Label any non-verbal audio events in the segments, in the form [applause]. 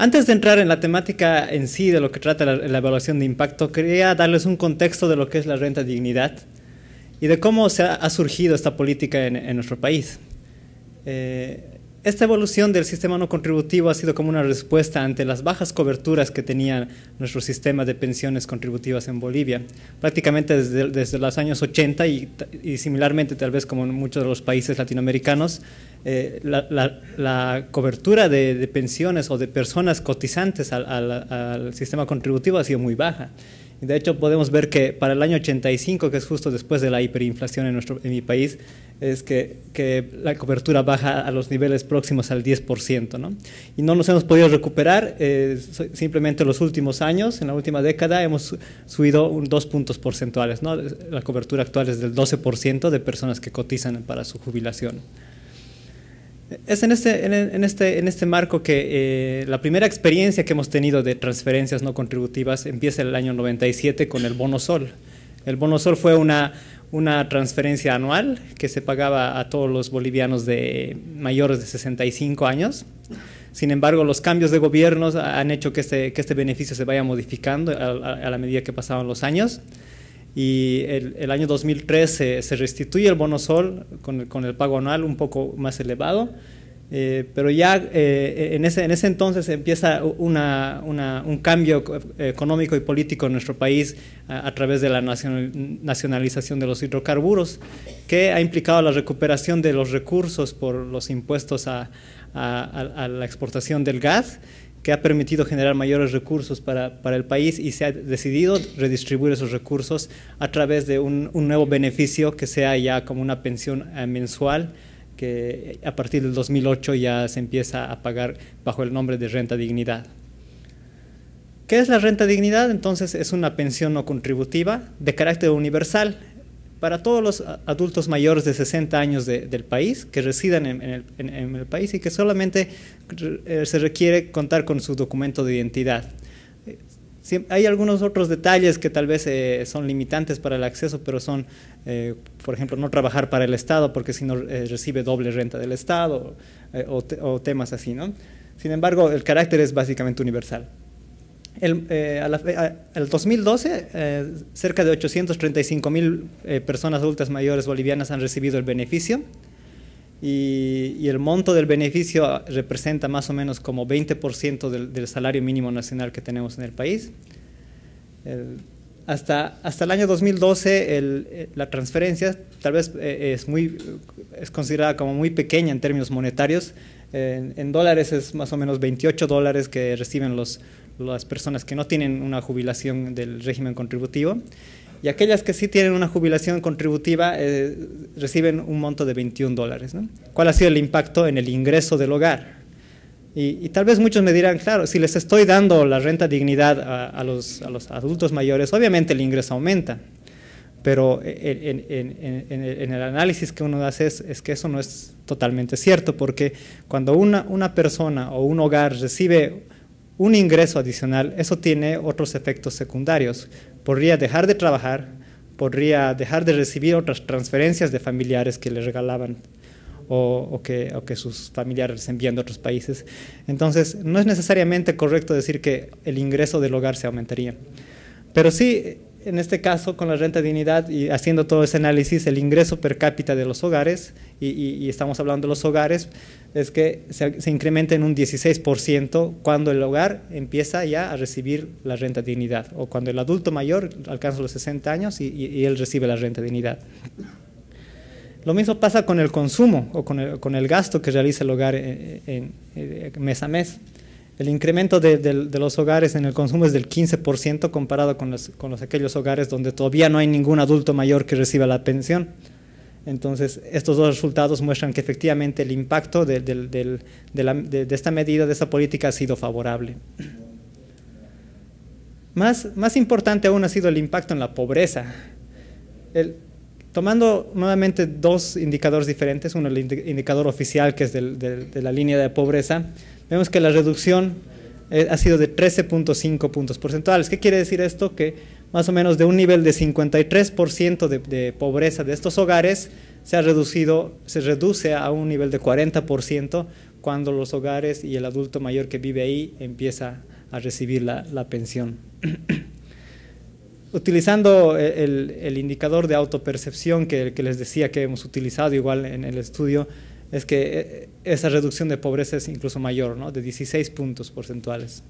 Antes de entrar en la temática en sí de lo que trata la, evaluación de impacto, quería darles un contexto de lo que es la renta dignidad y de cómo ha, surgido esta política en, nuestro país. Eh, esta evolución del sistema no contributivo ha sido como una respuesta ante las bajas coberturas que tenía nuestro sistema de pensiones contributivas en Bolivia, prácticamente desde, los años 80 y, similarmente tal vez como en muchos de los países latinoamericanos, eh, la, cobertura de, pensiones o de personas cotizantes al sistema contributivo ha sido muy baja. De hecho, podemos ver que para el año 85, que es justo después de la hiperinflación en, nuestro, en mi país, es que, que, la cobertura baja a los niveles próximos al 10%. ¿no? Y no nos hemos podido recuperar, eh, simplemente los últimos años, en la última década, hemos subido un, dos puntos porcentuales. ¿no? La cobertura actual es del 12% de personas que cotizan para su jubilación. Es en este, en este, en este marco que eh, la primera experiencia que hemos tenido de transferencias no contributivas empieza en el año 97 con el Bono Sol. El Bono Sol fue una, una transferencia anual que se pagaba a todos los bolivianos de mayores de 65 años. Sin embargo, los cambios de gobiernos han hecho que este, que este beneficio se vaya modificando a la medida que pasaban los años y el, año 2013 se restituye el bono sol con el, pago anual un poco más elevado. Eh, pero ya eh, en, ese, en ese entonces empieza una, un cambio económico y político en nuestro país a, través de la nacionalización de los hidrocarburos, que ha implicado la recuperación de los recursos por los impuestos a, a, a la exportación del gas que ha permitido generar mayores recursos para, el país y se ha decidido redistribuir esos recursos a través de un, nuevo beneficio que sea ya como una pensión eh, mensual que a partir del 2008 ya se empieza a pagar bajo el nombre de renta dignidad. ¿Qué es la renta dignidad? Entonces es una pensión no contributiva de carácter universal para todos los adultos mayores de 60 años del país que residan en, el, país y que solamente eh, se requiere contar con su documento de identidad. hay algunos otros detalles que tal vez eh, son limitantes para el acceso, pero son, eh, por ejemplo, no trabajar para el Estado porque si no recibe doble renta del Estado o, o temas así, ¿no? Sin embargo, el carácter es básicamente universal. El, eh, el 2012, eh, cerca de 835 mil eh, personas adultas mayores bolivianas han recibido el beneficio y, el monto del beneficio representa más o menos como 20% del, salario mínimo nacional que tenemos en el país. hasta, hasta el año 2012 la transferencia tal vez es, muy, es considerada como muy pequeña en términos monetarios. en, dólares es más o menos 28 dólares que reciben los, las personas que no tienen una jubilación del régimen contributivo. Y aquellas que sí tienen una jubilación contributiva eh, reciben un monto de 21 dólares. ¿Cuál ha sido el impacto en el ingreso del hogar? Y, tal vez muchos me dirán, claro, si les estoy dando la renta dignidad a, los, adultos mayores, obviamente el ingreso aumenta. Pero en, el análisis que uno hace es, es, que eso no es totalmente cierto, porque cuando una, una persona o un hogar recibe un ingreso adicional, eso tiene otros efectos secundarios. Podría dejar de trabajar, podría dejar de recibir otras transferencias de familiares que le regalaban o, que, sus familiares envían de otros países. Entonces, no es necesariamente correcto decir que el ingreso del hogar se aumentaría. Pero sí, en este caso, con la renta dignidad y haciendo todo ese análisis, el ingreso per cápita de los hogares, y, estamos hablando de los hogares, es que se, incrementa en un 16% cuando el hogar empieza ya a recibir la renta dignidad, o cuando el adulto mayor alcanza los 60 años y, él recibe la renta dignidad. Lo mismo pasa con el consumo o con el, gasto que realiza el hogar eh, eh, eh, mes a mes. El incremento de, los hogares en el consumo es del 15% comparado con los, aquellos hogares donde todavía no hay ningún adulto mayor que reciba la pensión. Entonces, estos dos resultados muestran que efectivamente el impacto de, esta medida, de esta política, ha sido favorable. Más, más importante aún ha sido el impacto en la pobreza. Tomando nuevamente dos indicadores diferentes, uno el indicador oficial que es de la línea de pobreza, vemos que la reducción eh, ha sido de 13.5 puntos porcentuales. ¿Qué quiere decir esto? Que más o menos de un nivel de 53% de, pobreza de estos hogares se ha reducido, se reduce a un nivel de 40% cuando los hogares y el adulto mayor que vive ahí empieza a recibir la, pensión. [clears throat] Utilizando eh, el, indicador de autopercepción que, que les decía que hemos utilizado igual en el estudio, es que eh, esa reducción de pobreza es incluso mayor, de 16 puntos porcentuales.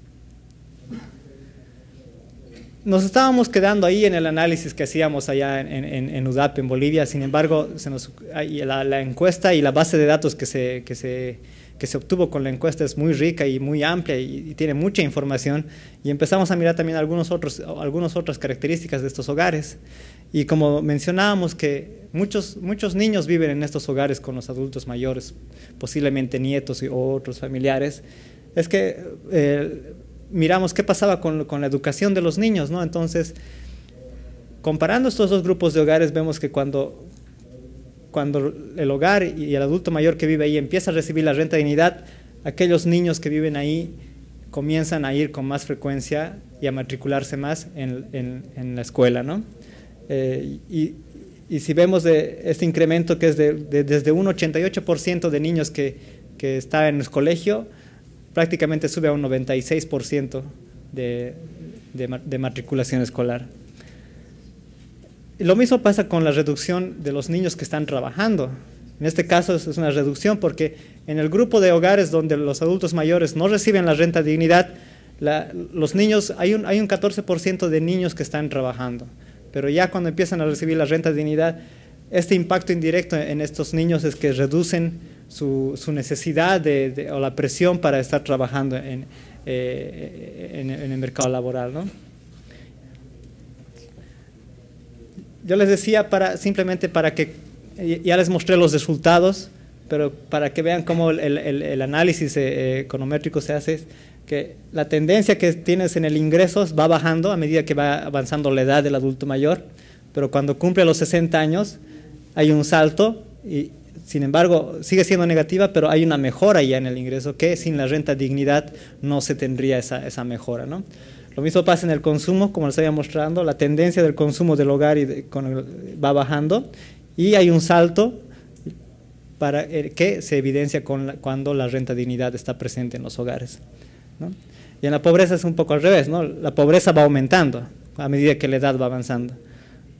Nos estábamos quedando ahí en el análisis que hacíamos allá en, en, en UDAP, en Bolivia, sin embargo, la, encuesta y la base de datos que se, se obtuvo con la encuesta es muy rica y muy amplia y, tiene mucha información y empezamos a mirar también algunos otros, algunas otras características de estos hogares y como mencionábamos que muchos, muchos niños viven en estos hogares con los adultos mayores, posiblemente nietos o otros familiares, es que eh, miramos qué pasaba con, con, la educación de los niños, ¿no? Entonces, comparando estos dos grupos de hogares, vemos que cuando, cuando el hogar y el adulto mayor que vive ahí empieza a recibir la renta de dignidad, aquellos niños que viven ahí comienzan a ir con más frecuencia y a matricularse más en, en, en la escuela, ¿no? Eh, y, si vemos este incremento que es desde un 88% de niños que, están en el colegio, prácticamente sube a un 96% de, matriculación escolar. Lo mismo pasa con la reducción de los niños que están trabajando. En este caso es una reducción porque en el grupo de hogares donde los adultos mayores no reciben la renta dignidad, los niños, hay un 14% de niños que están trabajando. Pero ya cuando empiezan a recibir la renta de dignidad, este impacto indirecto en estos niños es que reducen su, necesidad o la presión para estar trabajando en, eh, el mercado laboral. Yo les decía para, simplemente para que, ya les mostré los resultados, pero para que vean cómo el análisis eh, econométrico se hace, que la tendencia que tienes en el ingreso va bajando a medida que va avanzando la edad del adulto mayor, pero cuando cumple los 60 años hay un salto y sin embargo sigue siendo negativa, pero hay una mejora ya en el ingreso que sin la renta dignidad no se tendría esa, mejora. Lo mismo pasa en el consumo, como les había mostrando, la tendencia del consumo del hogar va bajando y hay un salto para eh, que se evidencia cuando la renta dignidad está presente en los hogares. Y en la pobreza es un poco al revés, La pobreza va aumentando a medida que la edad va avanzando.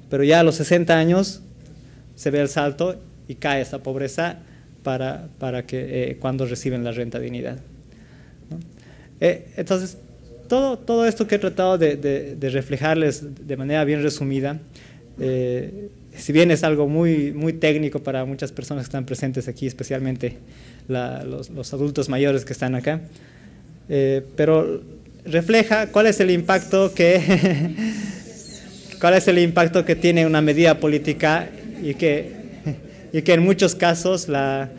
Pero ya a los 60 años se ve el salto y cae esa pobreza para, que eh, cuando reciben la renta dignidad. Eh, entonces, todo, esto que he tratado de, reflejarles de manera bien resumida, eh, si bien es algo muy, técnico para muchas personas que están presentes aquí, especialmente los adultos mayores que están acá, eh, pero refleja cuál es el impacto que [laughs] cuál es el impacto que tiene una medida política y que, [laughs] y que en muchos casos la,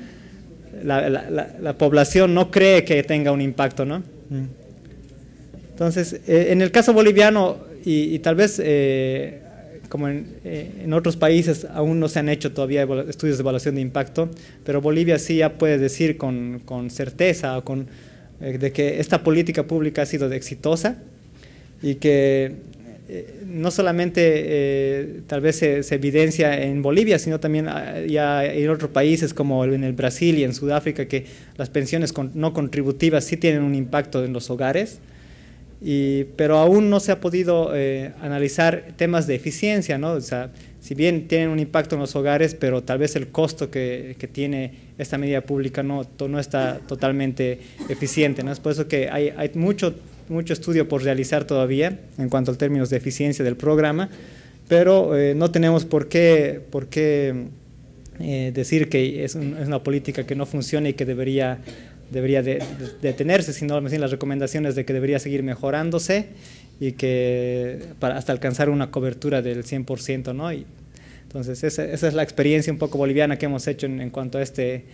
la, población no cree que tenga un impacto, ¿no? Mm. Entonces, eh, en el caso boliviano y, tal vez eh, como en, otros países aún no se han hecho todavía estudios de evaluación de impacto, pero Bolivia sí ya puede decir con, con certeza o con eh, de que esta política pública ha sido exitosa y que eh, no solamente eh, tal vez se, evidencia en Bolivia, sino también ah, ya en otros países como en el Brasil y en Sudáfrica, que las pensiones no contributivas sí tienen un impacto en los hogares, pero aún no se ha podido analizar temas de eficiencia, ¿no? O si bien tienen un impacto en los hogares, pero tal vez el costo que, tiene esta medida pública no, no está totalmente eficiente. ¿no? Es por eso que hay, mucho, mucho estudio por realizar todavía en cuanto a términos de eficiencia del programa, pero eh, no tenemos por qué, por qué eh, decir que es, es, una política que no funciona y que debería debería detenerse, sino más las recomendaciones de que debería seguir mejorándose y que para, hasta alcanzar una cobertura del 100%, ¿no? Y, entonces, esa, es la experiencia un poco boliviana que hemos hecho en, en cuanto a, este,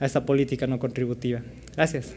a esta política no contributiva. Gracias.